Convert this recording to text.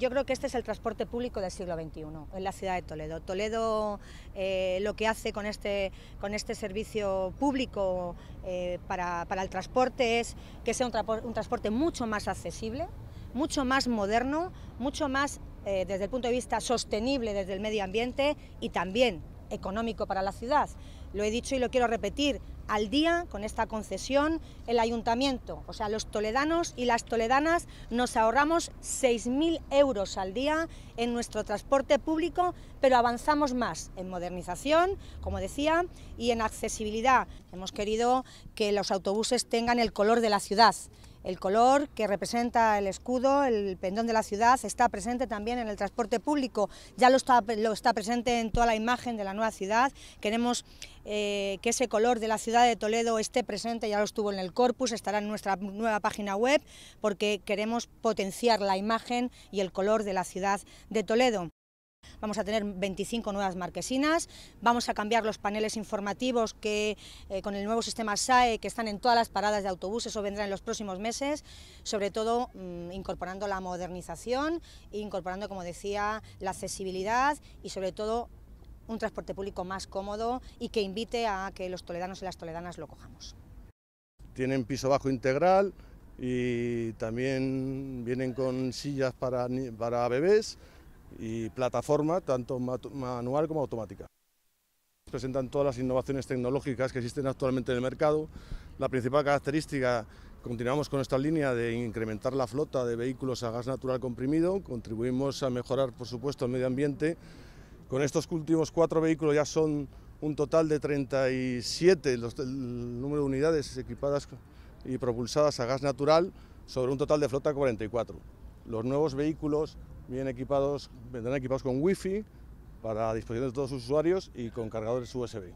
Yo creo que este es el transporte público del siglo XXI en la ciudad de Toledo. Toledo eh, lo que hace con este, con este servicio público eh, para, el transporte es que sea un, transporte mucho más accesible, mucho más moderno, mucho más eh, desde el punto de vista sostenible desde el medio ambiente y también económico para la ciudad. Lo he dicho y lo quiero repetir, al día con esta concesión. El ayuntamiento, o sea, los toledanos y las toledanas, nos ahorramos 6.000 euros al día en nuestro transporte público, pero avanzamos más en modernización, como decía, y en accesibilidad. Hemos querido que los autobuses tengan el color de la ciudad. El color que representa el escudo, el pendón de la ciudad, está presente también en el transporte público, ya lo está, lo está presente en toda la imagen de la nueva ciudad. Queremos eh, que ese color de la ciudad de Toledo esté presente, ya lo estuvo en el corpus, estará en nuestra nueva página web, porque queremos potenciar la imagen y el color de la ciudad de Toledo. Vamos a tener 25 nuevas marquesinas, vamos a cambiar los paneles informativos que eh, con el nuevo sistema SAE que están en todas las paradas de autobuses o vendrán en los próximos meses, sobre todo mm, incorporando la modernización, incorporando, como decía, la accesibilidad y sobre todo un transporte público más cómodo y que invite a que los toledanos y las toledanas lo cojamos. Tienen piso bajo integral y también vienen con sillas para, bebés y plataforma, tanto manual como automática. Presentan todas las innovaciones tecnológicas que existen actualmente en el mercado. La principal característica Continuamos con esta línea de incrementar la flota de vehículos a gas natural comprimido, contribuimos a mejorar, por supuesto, el medio ambiente con estos últimos cuatro vehículos ya son un total de 37 los, el número de unidades equipadas y propulsadas a gas natural sobre un total de flota 44. Los nuevos vehículos equipados, vendrán equipados con wifi para disposición de todos sus usuarios y con cargadores USB.